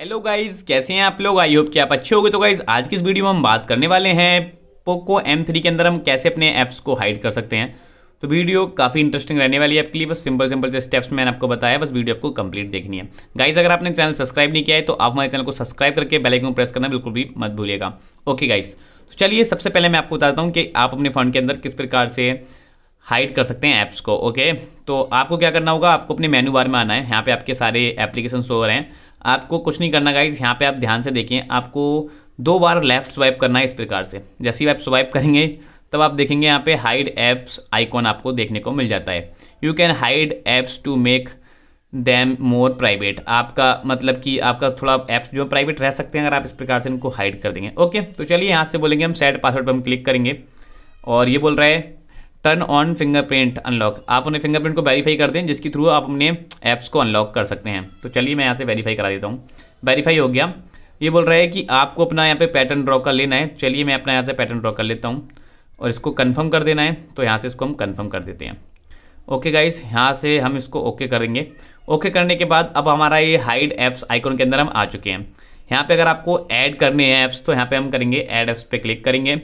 hello guys कैसे हैं आप लोग आई होप कि आप अच्छे होंगे तो गाइज आज की इस वीडियो में हम बात करने वाले हैं पोको M3 के अंदर हम कैसे अपने ऐप्स को हाइड कर सकते हैं तो वीडियो काफ़ी इंटरेस्टिंग रहने वाली है आपके लिए बस सिंपल सिंपल से स्टेप्स मैंने आपको बताया बस वीडियो आपको कंप्लीट देखनी है गाइज अगर आपने चैनल सब्सक्राइब नहीं किया है तो आप हमारे चैनल को सब्सक्राइब करके बेल आइकन प्रेस करना बिल्कुल भी मत भूलिएगा ओके गाइज तो चलिए सबसे पहले मैं आपको बताता हूँ कि आप अपने फ़ोन के अंदर किस प्रकार से हाइड कर सकते हैं ऐप्स को ओके तो आपको क्या करना होगा आपको अपने मेन्यू बार में आना है यहाँ पे आपके सारे एप्लीकेशन हो रहे हैं आपको कुछ नहीं करना गाइज यहाँ पे आप ध्यान से देखिए आपको दो बार लेफ्ट स्वाइप करना है इस प्रकार से जैसे ही आप स्वाइप करेंगे तब आप देखेंगे यहाँ पे हाइड एप्स आइकॉन आपको देखने को मिल जाता है you can hide apps to make them more private आपका मतलब कि आपका थोड़ा ऐप्स जो प्राइवेट रह सकते हैं अगर आप इस प्रकार से इनको हाइड कर देंगे ओके तो चलिए यहाँ से बोलेंगे हम सेट पासवर्ड पर हम क्लिक करेंगे और ये बोल रहा है टर्न ऑन फिंगरप्रिंट अनलॉक आप अपने फिंगरप्रिंट को वेरीफाई कर दें जिसके थ्रू आप अपने ऐप्स को अनलॉक कर सकते हैं तो चलिए मैं यहाँ से वेरीफाई करा देता हूँ वेरीफाई हो गया ये बोल रहा है कि आपको अपना यहाँ पे पैटर्न ड्रॉ कर लेना है चलिए मैं अपना यहाँ से पैटर्न ड्रॉ कर लेता हूँ और इसको कन्फर्म कर देना है तो यहाँ से इसको हम कन्फर्म कर देते हैं ओके गाइस यहाँ से हम इसको ओके okay करेंगे ओके okay करने के बाद अब हमारा ये हाइड ऐप्स आइकॉन के अंदर हम आ चुके हैं यहाँ पे अगर आपको ऐड करने हैं ऐप्स तो यहाँ पे हम करेंगे ऐड ऐप्स पे क्लिक करेंगे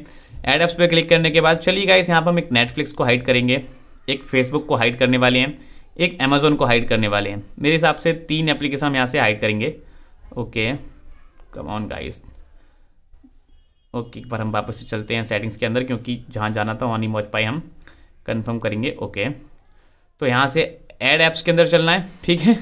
एड एप्स पर क्लिक करने के बाद चलिए गाइस यहाँ पर हम एक नेटफ्लिक्स को हाइड करेंगे एक फेसबुक को हाइड करने वाले हैं एक अमेजोन को हाइड करने वाले हैं मेरे हिसाब से तीन एप्लीकेशन हम यहाँ से हाइड करेंगे okay come on guys okay एक बार हम वापस से चलते हैं सेटिंग्स के अंदर क्योंकि जहाँ जाना था वहाँ नहीं पहुँच पाए हम कन्फर्म करेंगे ओके तो यहाँ से एड ऐप्स के अंदर चलना है ठीक है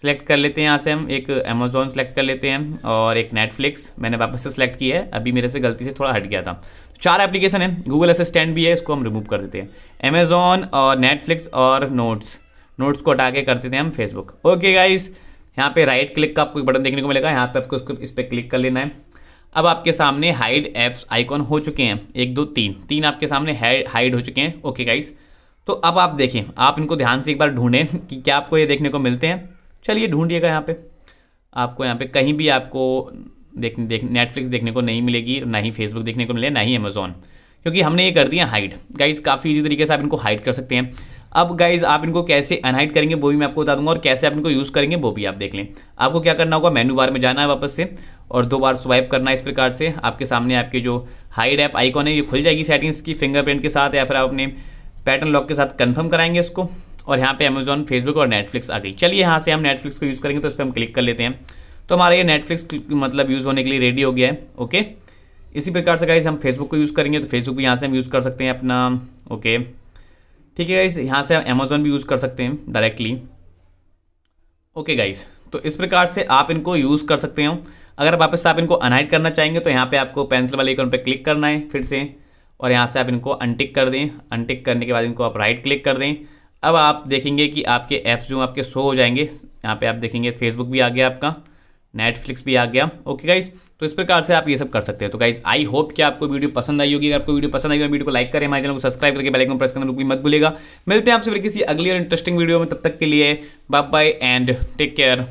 सेलेक्ट कर लेते हैं यहाँ से हम एक अमेजोन सेलेक्ट कर लेते हैं और एक नेटफ्लिक्स मैंने वापस से सेलेक्ट किया है अभी मेरे से गलती से थोड़ा हट गया था तो चार एप्लीकेशन है गूगल असिस्टेंट भी है इसको हम रिमूव कर देते हैं अमेजोन और नेटफ्लिक्स और नोट्स नोट्स को हटा के कर देते हैं हम फेसबुक ओके गाइज यहाँ पे राइट क्लिक का आपको बटन देखने को मिलेगा यहाँ पे आपको इसको इस पर क्लिक कर लेना है अब आपके सामने हाइड एप्स आइकॉन हो चुके हैं एक दो तीन तीन आपके सामने हाइड हो चुके हैं ओके गाइज तो अब आप देखें आप इनको ध्यान से एक बार ढूंढें कि क्या आपको ये देखने को मिलते हैं चलिए ढूंढिएगा यहाँ पे आपको यहाँ पे कहीं भी आपको देख देख नेटफ्लिक्स देखने को नहीं मिलेगी ना ही फेसबुक देखने को मिले ना ही अमेजोन क्योंकि हमने ये कर दिया हाइड गाइज काफ़ी इजी तरीके से आप इनको हाइड कर सकते हैं अब गाइज आप इनको कैसे अनहाइड करेंगे वो भी मैं आपको बता दूंगा और कैसे आप इनको यूज़ करेंगे वो भी आप देख लें आपको क्या करना होगा मेनू बार में जाना है वापस से और दो बार स्वाइप करना है इस प्रकार से आपके सामने आपके जो हाइड ऐप आइकॉन है ये खुल जाएगी सेटिंग्स की फिंगरप्रिंट के साथ या फिर आप अपने पैटर्न लॉक के साथ कन्फर्म कराएंगे इसको और यहाँ पे अमेजोन फेसबुक और नेटफ्लिक्स आ गई चलिए यहाँ से हम नेटफ्लिक्स को यूज़ करेंगे तो इस पर हम क्लिक कर लेते हैं तो हमारा ये नेटफ्लिक्स मतलब यूज़ होने के लिए रेडी हो गया है ओके इसी प्रकार से गाइज हम फेसबुक को यूज़ करेंगे तो फेसबुक भी यहाँ से हम यूज़ कर सकते हैं अपना ओके ठीक है गाइज यहाँ से हम अमेजोन भी यूज़ कर सकते हैं डायरेक्टली ओके गाइज तो इस प्रकार से आप इनको यूज़ कर सकते हो अगर वापस आप इनको अनहाइड करना चाहेंगे तो यहाँ पे आपको पेंसिल वाले आइकन पे क्लिक करना है फिर से और यहाँ से आप इनको अनटिक कर दें अनटिक करने के बाद इनको आप राइट क्लिक कर दें अब आप देखेंगे कि आपके ऐप्स जो आपके शो हो जाएंगे यहाँ पे आप देखेंगे फेसबुक भी आ गया आपका नेटफ्लिक्स भी आ गया ओके गाइज तो इस प्रकार से आप ये सब कर सकते हैं तो गाइज आई होप कि आपको वीडियो पसंद आई होगी अगर आपको वीडियो पसंद आई होगी वीडियो को लाइक करें हमारे चैनल को सब्सक्राइब करके बेल आइकन प्रेस करना बिल्कुल मत भूलेगा मिलते हैं आपसे फिर किसी अगली और इंटरेस्टिंग वीडियो में तब तक के लिए bye bye and take care